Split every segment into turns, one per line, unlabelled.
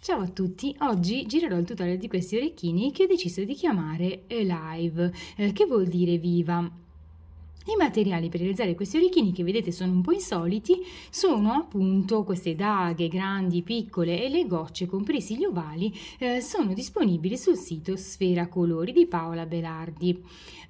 Ciao a tutti, oggi girerò il tutorial di questi orecchini che ho deciso di chiamare Alive, eh, eh, che vuol dire viva. I materiali per realizzare questi orecchini che vedete sono un po' insoliti sono appunto queste daghe grandi, piccole e le gocce compresi gli ovali eh, sono disponibili sul sito Sfera Colori di Paola Belardi.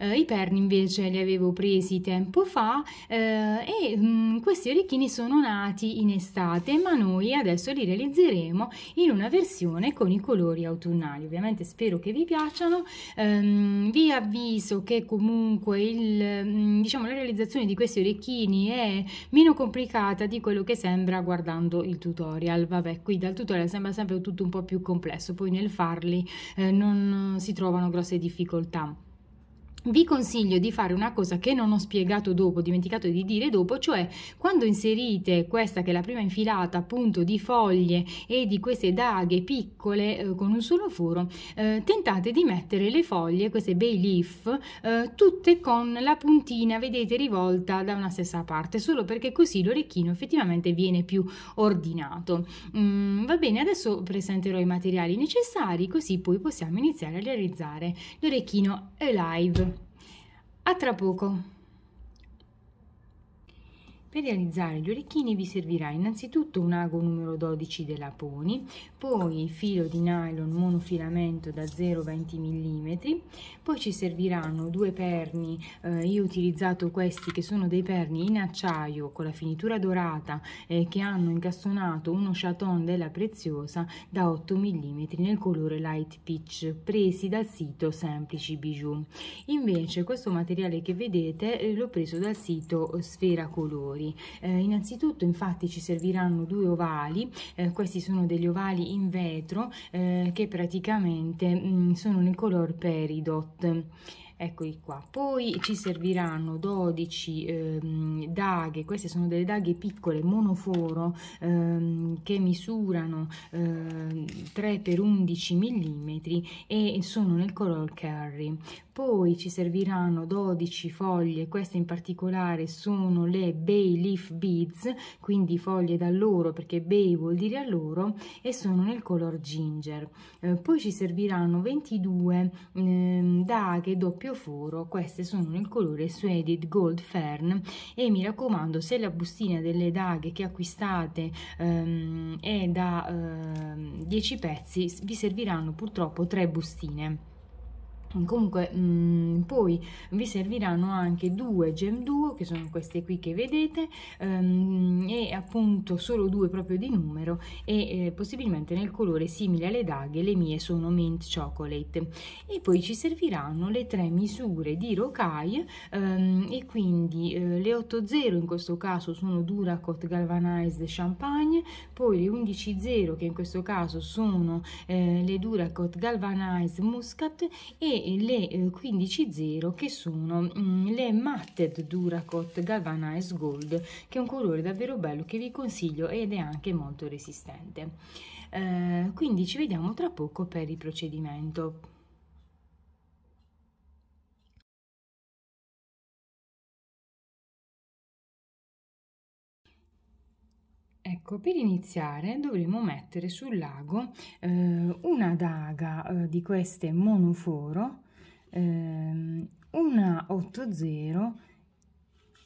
Eh, I perni invece li avevo presi tempo fa eh, e mh, mm, questi orecchini sono nati in estate ma noi adesso li realizzeremo in una versione con i colori autunnali. Ovviamente spero che vi piacciono, ehm, vi avviso che comunque il... Mh, mm, diciamo, la realizzazione di questi orecchini è meno complicata di quello che sembra guardando il tutorial. Vabbè, qui dal tutorial sembra sempre tutto un po' più complesso, poi nel farli eh, non si trovano grosse difficoltà vi consiglio di fare una cosa che non ho spiegato dopo, ho dimenticato di dire dopo, cioè quando inserite questa che è la prima infilata appunto di foglie e di queste daghe piccole eh, con un solo foro, eh, tentate di mettere le foglie, queste bay leaf, eh, tutte con la puntina, vedete, rivolta da una stessa parte, solo perché così l'orecchino effettivamente viene più ordinato. Mm, va bene, adesso presenterò i materiali necessari così poi possiamo iniziare a realizzare l'orecchino live. A tra poco! Per realizzare gli orecchini vi servirà innanzitutto un ago numero 12 della Poni, poi filo di nylon monofilamento da 0,20 mm, poi ci serviranno due perni, eh, io ho utilizzato questi che sono dei perni in acciaio con la finitura dorata eh, che hanno incastonato uno chaton della Preziosa da 8 mm nel colore light peach, presi dal sito Semplici Bijou. Invece questo materiale che vedete eh, l'ho preso dal sito Sfera Colori colori. Eh, innanzitutto infatti ci serviranno due ovali, eh, questi sono degli ovali in vetro eh, che praticamente mh, mm, sono nel color peridot eccoli qua poi ci serviranno 12 ehm, daghe queste sono delle daghe piccole monoforo ehm, che misurano ehm, 3 x 11 mm e sono nel color curry poi ci serviranno 12 foglie queste in particolare sono le bay leaf beads quindi foglie da loro perché bay vuol dire a loro e sono nel color ginger eh, poi ci serviranno 22 ehm, daghe doppio doppio foro queste sono nel colore Suedit Gold Fern e mi raccomando se la bustina delle daghe che acquistate ehm, è da ehm, 10 pezzi vi serviranno purtroppo 3 bustine comunque mh, mm, poi vi serviranno anche due gem duo che sono queste qui che vedete um, e appunto solo due proprio di numero e eh, possibilmente nel colore simile alle daghe le mie sono mint chocolate e poi ci serviranno le tre misure di rocaille um, e quindi eh, le 80 in questo caso sono duracot galvanized champagne poi le 110 che in questo caso sono eh, le duracot galvanized muscat e le 15.0 eh, che sono mm, le Matted Duracot Galvanized Gold che è un colore davvero bello che vi consiglio ed è anche molto resistente eh, quindi ci vediamo tra poco per il procedimento Ecco, per iniziare dovremo mettere sul lago eh, una daga eh, di queste monoforo, eh, una 80,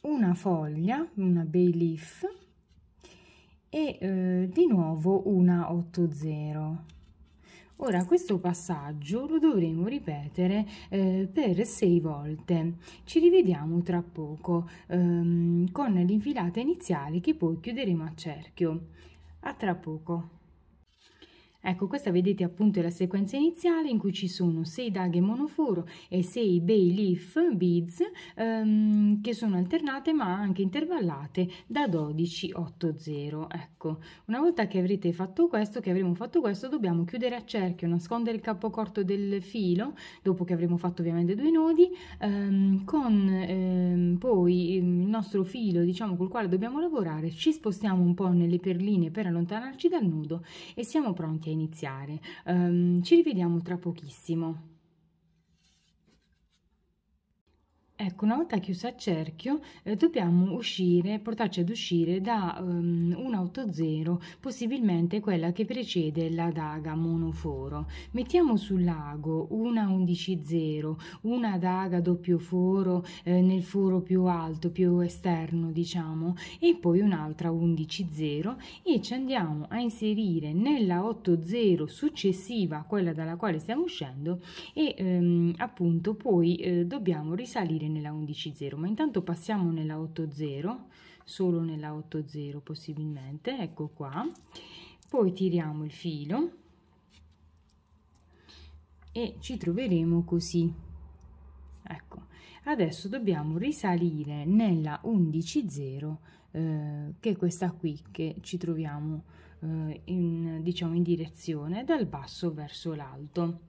una foglia, una bay leaf e eh, di nuovo una 80. Ora questo passaggio lo dovremo ripetere eh, per sei volte. Ci rivediamo tra poco ehm, con l'infilata iniziale che poi chiuderemo a cerchio. A tra poco. Ecco, questa vedete appunto la sequenza iniziale in cui ci sono 6 daghe monoforo e 6 bay leaf beads ehm, che sono alternate ma anche intervallate da 12 8 0. Ecco, una volta che avrete fatto questo, che avremo fatto questo, dobbiamo chiudere a cerchio, nascondere il capo corto del filo, dopo che avremo fatto ovviamente due nodi, ehm, con ehm, poi il nostro filo, diciamo, col quale dobbiamo lavorare, ci spostiamo un po' nelle perline per allontanarci dal nudo e siamo pronti a iniziare. Um, ci rivediamo tra pochissimo. Ecco, una volta chiusa a cerchio eh, dobbiamo uscire, portarci ad uscire da um, un auto possibilmente quella che precede la daga monoforo. Mettiamo sul lago una 11 0, una daga doppio foro eh, nel foro più alto, più esterno diciamo, e poi un'altra 11 0 e ci andiamo a inserire nella 8 0 successiva quella dalla quale stiamo uscendo e ehm, appunto poi eh, dobbiamo risalire nella 11.0 ma intanto passiamo nella 8.0 solo nella 8.0 possibilmente ecco qua poi tiriamo il filo e ci troveremo così ecco adesso dobbiamo risalire nella 11.0 eh, che è questa qui che ci troviamo eh, in diciamo in direzione dal basso verso l'alto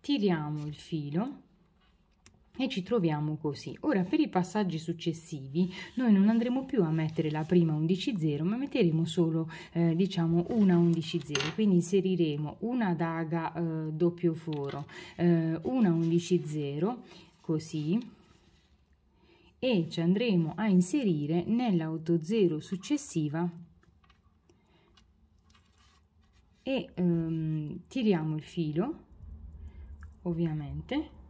tiriamo il filo e ci troviamo così. Ora per i passaggi successivi noi non andremo più a mettere la prima 11.0 ma metteremo solo eh, diciamo una 11.0 quindi inseriremo una daga eh, doppio foro eh, una 11.0 così e ci andremo a inserire nella 80 successiva e ehm, tiriamo il filo ovviamente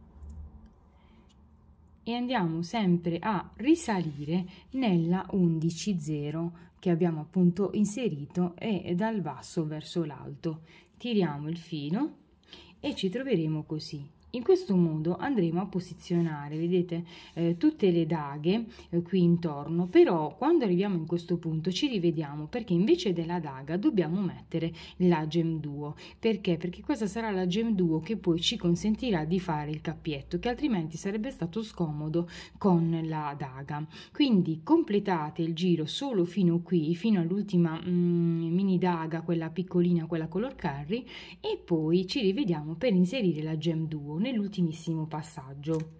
e andiamo sempre a risalire nella 11.0 che abbiamo appunto inserito e dal basso verso l'alto. Tiriamo il filo e ci troveremo così in questo modo andremo a posizionare, vedete, eh, tutte le daghe eh, qui intorno, però quando arriviamo in questo punto ci rivediamo perché invece della daga dobbiamo mettere la gem duo. Perché? Perché questa sarà la gem duo che poi ci consentirà di fare il cappietto, che altrimenti sarebbe stato scomodo con la daga. Quindi completate il giro solo fino qui, fino all'ultima mm, mini daga, quella piccolina, quella color carry, e poi ci rivediamo per inserire la gem duo nell'ultimissimo passaggio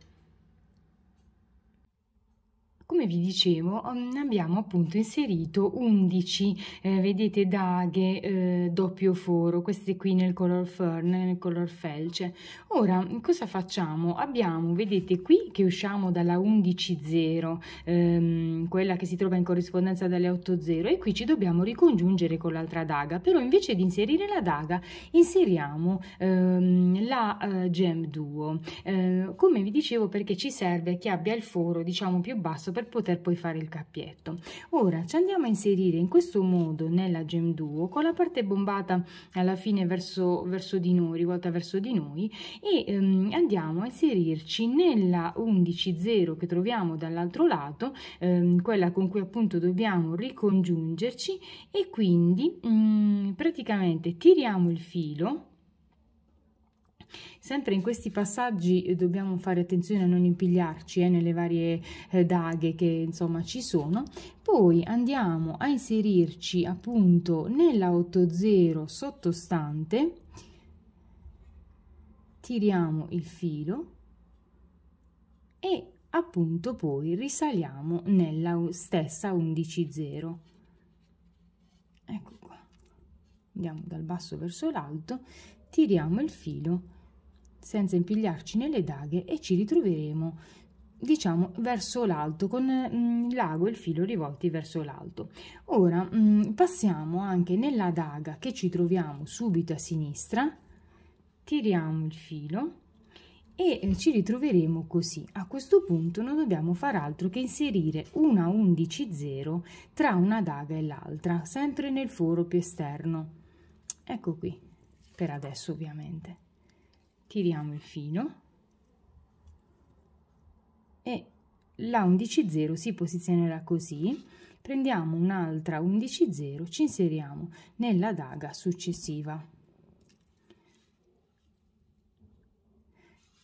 come vi dicevo mm, abbiamo appunto inserito 11 eh, vedete daghe eh, doppio foro queste qui nel color fern nel color felce ora cosa facciamo abbiamo vedete qui che usciamo dalla 11.0 ehm, quella che si trova in corrispondenza dalle 8.0 e qui ci dobbiamo ricongiungere con l'altra daga però invece di inserire la daga inseriamo ehm, la eh, gem duo eh, come vi dicevo perché ci serve che abbia il foro diciamo più basso per per poter poi fare il cappietto ora ci andiamo a inserire in questo modo nella gem 2 con la parte bombata alla fine verso verso di noi rivolta verso di noi e ehm, andiamo a inserirci nella 11.0 che troviamo dall'altro lato ehm, quella con cui appunto dobbiamo ricongiungerci e quindi mh, mm, praticamente tiriamo il filo Sempre in questi passaggi eh, dobbiamo fare attenzione a non impigliarci eh, nelle varie eh, daghe che insomma ci sono. Poi andiamo a inserirci appunto nella 80 sottostante, tiriamo il filo e appunto poi risaliamo nella stessa 11.0. Ecco qua, andiamo dal basso verso l'alto, tiriamo il filo senza impigliarci nelle daghe e ci ritroveremo diciamo verso l'alto con mm, il l'ago e il filo rivolti verso l'alto ora mh, mm, passiamo anche nella daga che ci troviamo subito a sinistra tiriamo il filo e eh, ci ritroveremo così a questo punto non dobbiamo far altro che inserire una 11 0 tra una daga e l'altra sempre nel foro più esterno ecco qui per adesso ovviamente tiriamo il filo e la 11.0 si posizionerà così prendiamo un'altra 11.0 ci inseriamo nella daga successiva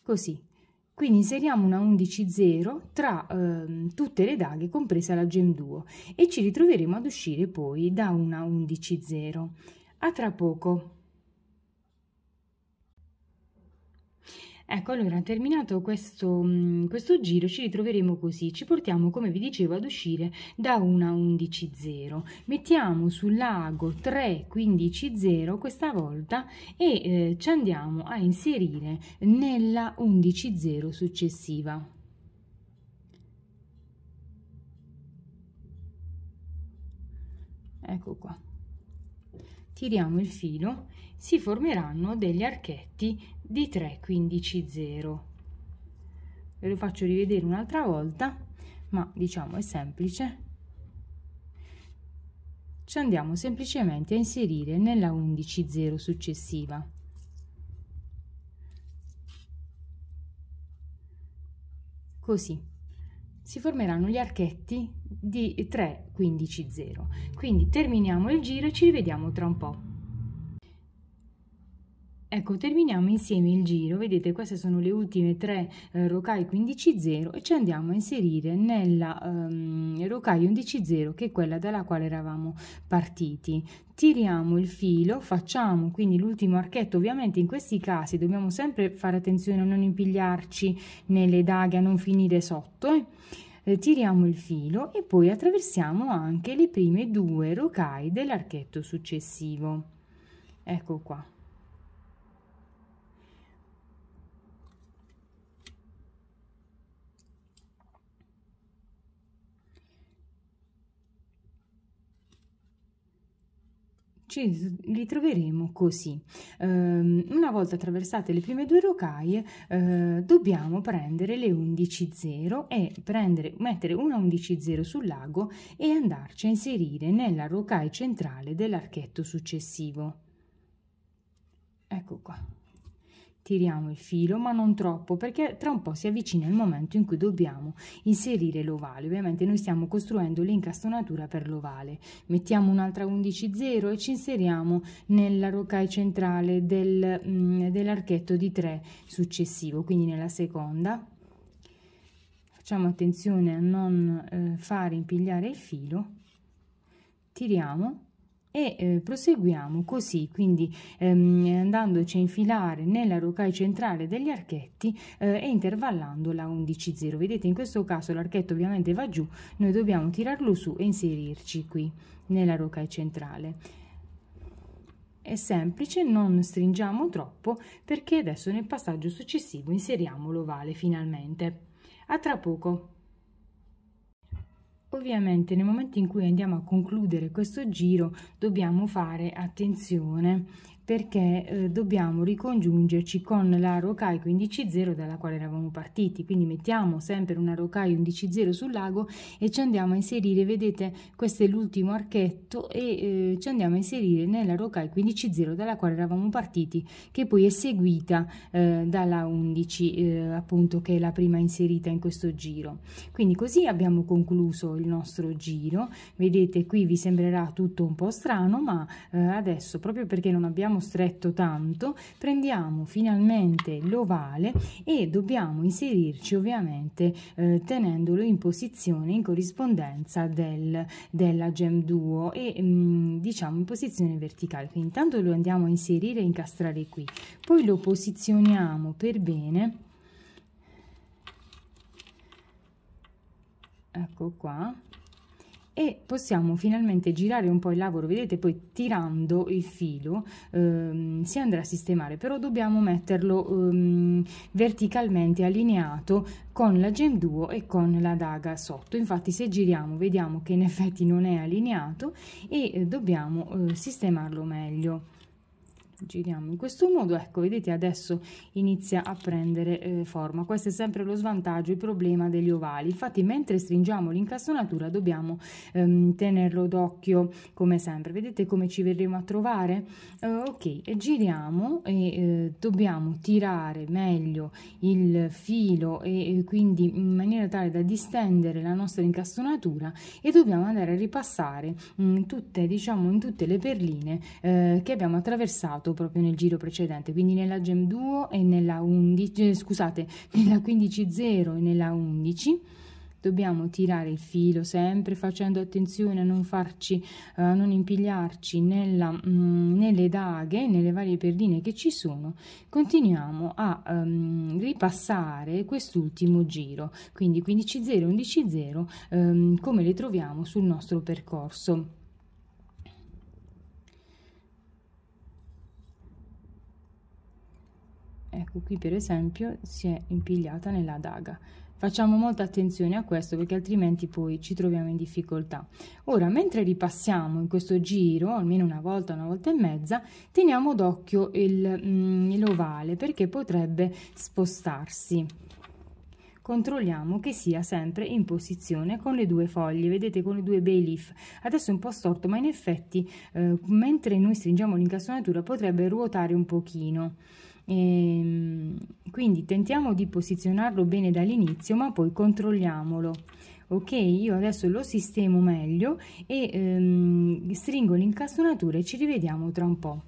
così quindi inseriamo una 11.0 tra eh, tutte le daghe compresa la gem 2 e ci ritroveremo ad uscire poi da una 11.0 a tra poco Ecco, allora, terminato questo, mm, questo giro ci ritroveremo così. Ci portiamo, come vi dicevo, ad uscire da una 11.0. Mettiamo sul lago 3.15.0 questa volta e eh, ci andiamo a inserire nella 11.0 successiva. Ecco qua. Tiriamo il filo si formeranno degli archetti di 3 15 0 ve lo faccio rivedere un'altra volta ma diciamo è semplice ci andiamo semplicemente a inserire nella 11 0 successiva così si formeranno gli archetti di 3 15 0 quindi terminiamo il giro e ci rivediamo tra un po Ecco, terminiamo insieme il giro, vedete queste sono le ultime tre eh, rocaie 15.0 e ci andiamo a inserire nella ehm, rocaia 11.0 che è quella dalla quale eravamo partiti. Tiriamo il filo, facciamo quindi l'ultimo archetto, ovviamente in questi casi dobbiamo sempre fare attenzione a non impigliarci nelle daghe, a non finire sotto. Eh? eh tiriamo il filo e poi attraversiamo anche le prime due rocai dell'archetto successivo. Ecco qua. ci ritroveremo così. Um, una volta attraversate le prime due rocaie uh, dobbiamo prendere le 11.0 e prendere, mettere una 11.0 sul lago e andarci a inserire nella rocaia centrale dell'archetto successivo. Ecco qua tiriamo il filo ma non troppo perché tra un po' si avvicina il momento in cui dobbiamo inserire l'ovale. Ovviamente noi stiamo costruendo l'incastonatura per l'ovale. Mettiamo un'altra 11.0 e ci inseriamo nella rocaia centrale del, mm, dell'archetto di 3 successivo, quindi nella seconda. Facciamo attenzione a non eh, fare impigliare il filo. Tiriamo e eh, proseguiamo così quindi ehm, andandoci a infilare nella rocaia centrale degli archetti eh, e intervallando la 11.0 vedete in questo caso l'archetto ovviamente va giù noi dobbiamo tirarlo su e inserirci qui nella rocaia centrale è semplice non stringiamo troppo perché adesso nel passaggio successivo inseriamo l'ovale finalmente a tra poco Ovviamente nel momento in cui andiamo a concludere questo giro dobbiamo fare attenzione perché eh, dobbiamo ricongiungerci con la Rokai 15.0 dalla quale eravamo partiti, quindi mettiamo sempre una Rokai 11.0 sul lago e ci andiamo a inserire, vedete questo è l'ultimo archetto e eh, ci andiamo a inserire nella Rokai 15.0 dalla quale eravamo partiti che poi è seguita eh, dalla 11 eh, appunto che è la prima inserita in questo giro. Quindi così abbiamo concluso il nostro giro, vedete qui vi sembrerà tutto un po' strano ma eh, adesso proprio perché non abbiamo stretto tanto prendiamo finalmente l'ovale e dobbiamo inserirci ovviamente eh, tenendolo in posizione in corrispondenza del, della gem duo e mh, mm, diciamo in posizione verticale quindi intanto lo andiamo a inserire e incastrare qui poi lo posizioniamo per bene ecco qua e possiamo finalmente girare un po' il lavoro vedete poi tirando il filo ehm, si andrà a sistemare però dobbiamo metterlo ehm, verticalmente allineato con la gem duo e con la daga sotto infatti se giriamo vediamo che in effetti non è allineato e eh, dobbiamo eh, sistemarlo meglio giriamo in questo modo ecco vedete adesso inizia a prendere eh, forma questo è sempre lo svantaggio il problema degli ovali infatti mentre stringiamo l'incastonatura dobbiamo ehm, tenerlo d'occhio come sempre vedete come ci verremo a trovare eh, ok giriamo e eh, dobbiamo tirare meglio il filo e, e quindi in maniera tale da distendere la nostra incastonatura e dobbiamo andare a ripassare mh, mm, tutte diciamo in tutte le perline eh, che abbiamo attraversato fatto proprio nel giro precedente, quindi nella gem duo e nella 11, eh, scusate, nella 15.0 e nella 11 dobbiamo tirare il filo sempre facendo attenzione a non farci eh, a non impigliarci nella, mh, mm, nelle daghe nelle varie perline che ci sono continuiamo a um, ripassare quest'ultimo giro quindi 15.0, 0 11 um, come le troviamo sul nostro percorso ecco qui per esempio si è impigliata nella daga facciamo molta attenzione a questo perché altrimenti poi ci troviamo in difficoltà ora mentre ripassiamo in questo giro almeno una volta una volta e mezza teniamo d'occhio mm, l'ovale perché potrebbe spostarsi controlliamo che sia sempre in posizione con le due foglie vedete con le due bay leaf adesso è un po' storto ma in effetti eh, mentre noi stringiamo l'incastonatura potrebbe ruotare un pochino e, ehm, quindi tentiamo di posizionarlo bene dall'inizio ma poi controlliamolo ok io adesso lo sistemo meglio e ehm, stringo l'incastonatura e ci rivediamo tra un po'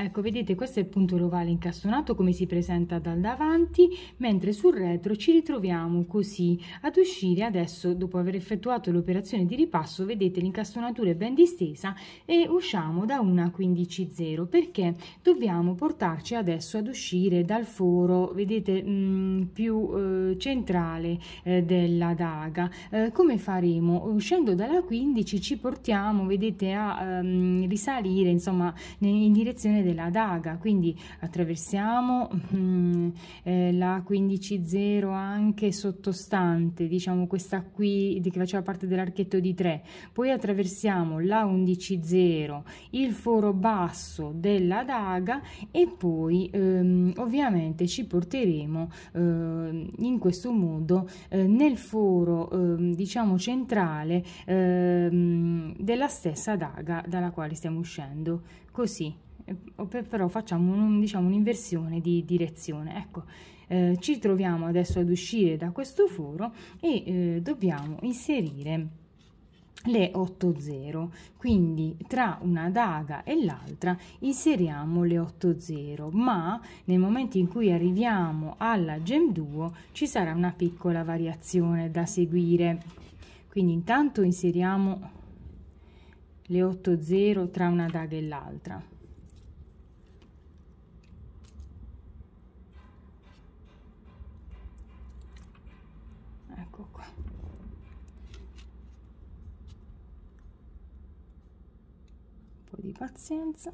Ecco, vedete, questo è il punto l'ovale incastonato come si presenta dal davanti, mentre sul retro ci ritroviamo così ad uscire adesso dopo aver effettuato l'operazione di ripasso, vedete l'incastonatura è ben distesa e usciamo da una 15.0 perché dobbiamo portarci adesso ad uscire dal foro, vedete, mh, mm, più eh, centrale eh, della daga. Eh, come faremo? Uscendo dalla 15 ci portiamo, vedete, a ehm, risalire, insomma, in direzione del della daga quindi attraversiamo mm, eh, la 15.0 anche sottostante diciamo questa qui che faceva parte dell'archetto di 3 poi attraversiamo la 11.0 il foro basso della daga e poi ehm, ovviamente ci porteremo ehm, in questo modo eh, nel foro ehm, diciamo centrale ehm, della stessa daga dalla quale stiamo uscendo così eh, oh, però facciamo un, diciamo, un'inversione di direzione. Ecco, eh, ci troviamo adesso ad uscire da questo foro e eh, dobbiamo inserire le 80 quindi tra una daga e l'altra inseriamo le 80 ma nel momento in cui arriviamo alla gem duo ci sarà una piccola variazione da seguire quindi intanto inseriamo le 80 tra una daga e l'altra po' di pazienza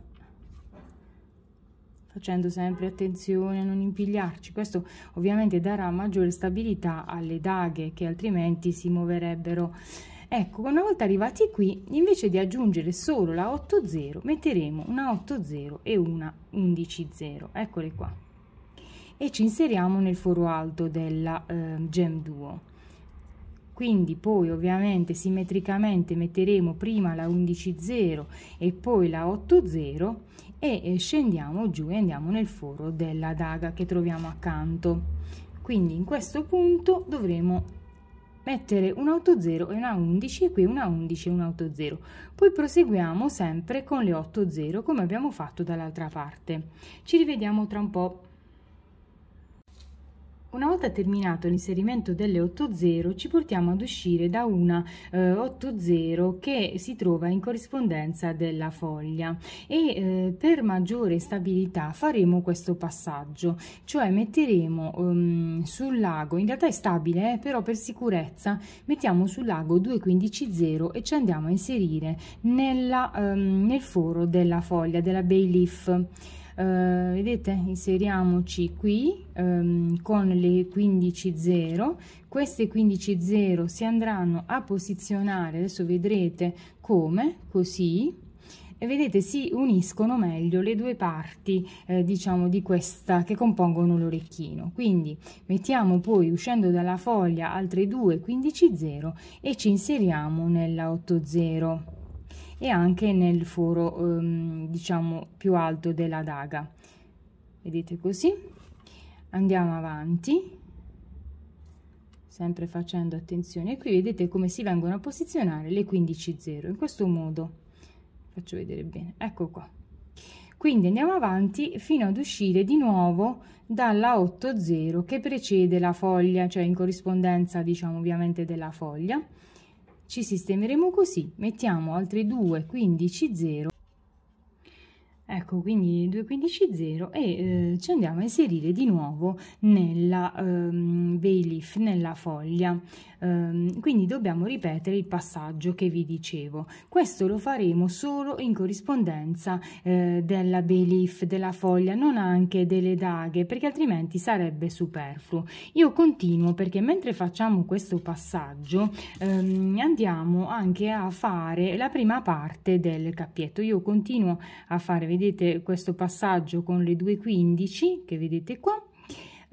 facendo sempre attenzione a non impigliarci questo ovviamente darà maggiore stabilità alle daghe che altrimenti si muoverebbero ecco una volta arrivati qui invece di aggiungere solo la 80 metteremo una 80 e una 110 eccole qua e ci inseriamo nel foro alto della eh, gem duo quindi poi ovviamente simmetricamente metteremo prima la 11.0 e poi la 8.0 e eh, scendiamo giù e andiamo nel foro della daga che troviamo accanto quindi in questo punto dovremo mettere un 8.0 e una 11 e qui una 11 e un 8.0 poi proseguiamo sempre con le 8.0 come abbiamo fatto dall'altra parte ci rivediamo tra un po' Una volta terminato l'inserimento delle 8.0 ci portiamo ad uscire da una eh, 8.0 che si trova in corrispondenza della foglia e eh, per maggiore stabilità faremo questo passaggio, cioè metteremo um, sul lago, in realtà è stabile eh, però per sicurezza mettiamo sul lago 2.15.0 e ci andiamo a inserire nella, um, nel foro della foglia, della bay leaf eh, vedete inseriamoci qui ehm, con le 15.0 queste 15.0 si andranno a posizionare adesso vedrete come così e vedete si uniscono meglio le due parti eh, diciamo di questa che compongono l'orecchino quindi mettiamo poi uscendo dalla foglia altre due 15 0 e ci inseriamo nella 8 0 e anche nel foro ehm, diciamo più alto della daga vedete così andiamo avanti sempre facendo attenzione qui vedete come si vengono a posizionare le 15 0 in questo modo faccio vedere bene ecco qua quindi andiamo avanti fino ad uscire di nuovo dalla 80 che precede la foglia cioè in corrispondenza diciamo ovviamente della foglia ci sistemeremo così mettiamo altri 2 15 0 ecco quindi 2 15 0 e eh, ci andiamo a inserire di nuovo nella ehm, bay leaf nella foglia ehm, quindi dobbiamo ripetere il passaggio che vi dicevo questo lo faremo solo in corrispondenza eh, della belief della foglia non anche delle daghe perché altrimenti sarebbe superfluo io continuo perché mentre facciamo questo passaggio ehm, andiamo anche a fare la prima parte del cappietto io continuo a fare vedete questo passaggio con le due 15 che vedete qua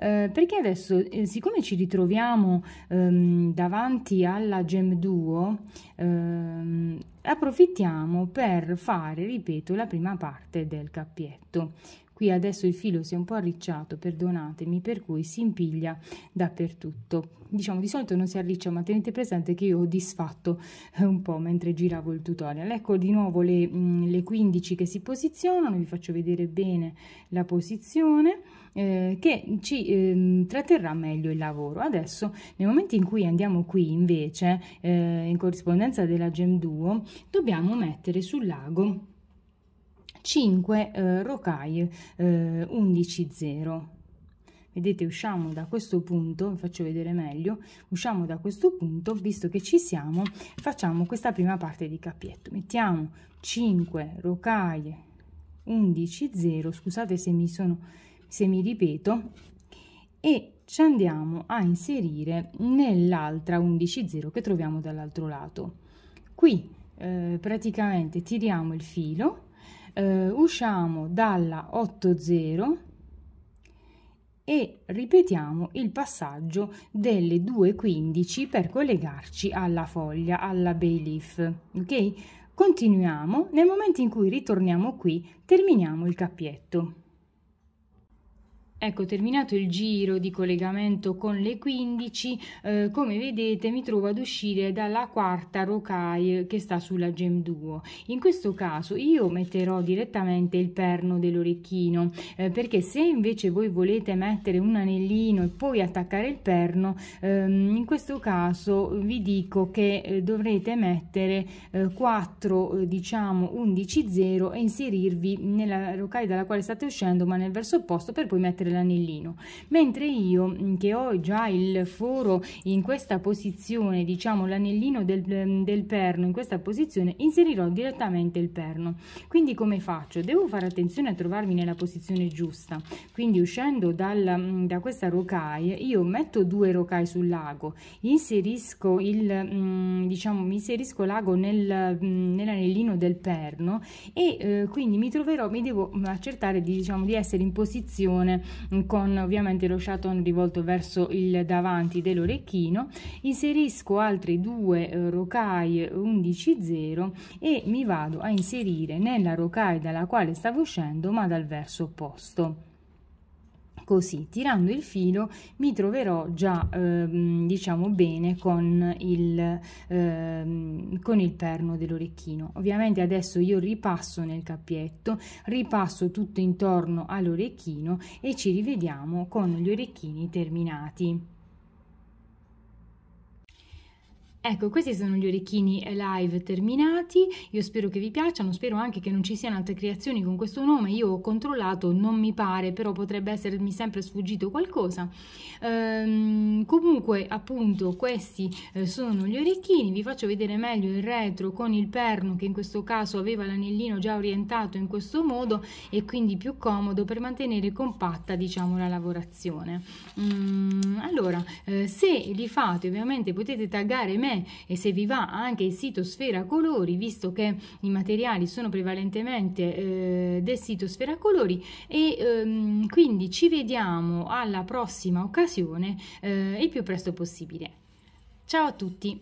eh, perché adesso eh, siccome ci ritroviamo ehm, davanti alla Gem Duo ehm, approfittiamo per fare ripeto la prima parte del cappietto qui adesso il filo si è un po' arricciato perdonatemi per cui si impiglia dappertutto diciamo di solito non si arriccia ma tenete presente che io ho disfatto eh, un po' mentre giravo il tutorial ecco di nuovo le, mm, le 15 che si posizionano vi faccio vedere bene la posizione eh, che ci eh, tratterrà meglio il lavoro adesso nel momento in cui andiamo qui invece eh, in corrispondenza della gem duo dobbiamo mettere sul lago 5 eh, rocaille eh, 11 0 vedete usciamo da questo punto vi faccio vedere meglio usciamo da questo punto visto che ci siamo facciamo questa prima parte di cappietto mettiamo 5 rocaie 11 0 scusate se mi sono se mi ripeto e ci andiamo a inserire nell'altra 11 0 che troviamo dall'altro lato qui eh, praticamente tiriamo il filo eh, usciamo dalla 8.0 e ripetiamo il passaggio delle 2.15 per collegarci alla foglia, alla bay leaf, ok? Continuiamo, nel momento in cui ritorniamo qui terminiamo il cappietto. Ecco, terminato il giro di collegamento con le 15, eh, come vedete mi trovo ad uscire dalla quarta rocaille che sta sulla gem duo. In questo caso io metterò direttamente il perno dell'orecchino, eh, perché se invece voi volete mettere un anellino e poi attaccare il perno, ehm, in questo caso vi dico che eh, dovrete mettere 4, eh, eh, diciamo 11 0 e inserirvi nella rocaille dalla quale state uscendo, ma nel verso opposto per poi mettere dell'anellino mentre io mm, che ho già il foro in questa posizione diciamo l'anellino del, mm, del perno in questa posizione inserirò direttamente il perno quindi come faccio devo fare attenzione a trovarmi nella posizione giusta quindi uscendo dalla, mm, da questa rocaille io metto due rocaille sul lago inserisco il diciamo mi inserisco l'ago nel, nell'anellino del perno e eh, quindi mi troverò mi devo accertare di diciamo di essere in posizione con ovviamente lo chaton rivolto verso il davanti dell'orecchino, inserisco altri due rocai rocaille 11-0 e mi vado a inserire nella rocai dalla quale stavo uscendo ma dal verso opposto così tirando il filo mi troverò già ehm, diciamo bene con il, ehm, con il perno dell'orecchino ovviamente adesso io ripasso nel cappietto ripasso tutto intorno all'orecchino e ci rivediamo con gli orecchini terminati Ecco, questi sono gli orecchini live terminati, io spero che vi piacciono, spero anche che non ci siano altre creazioni con questo nome, io ho controllato, non mi pare, però potrebbe essermi sempre sfuggito qualcosa. Ehm, comunque, appunto, questi eh, sono gli orecchini, vi faccio vedere meglio il retro con il perno che in questo caso aveva l'anellino già orientato in questo modo e quindi più comodo per mantenere compatta, diciamo, la lavorazione. Ehm, allora, eh, se li fate, ovviamente potete taggare meglio e se vi va anche il sito Sfera Colori, visto che i materiali sono prevalentemente eh, del sito Sfera Colori e ehm, quindi ci vediamo alla prossima occasione eh, il più presto possibile. Ciao a tutti!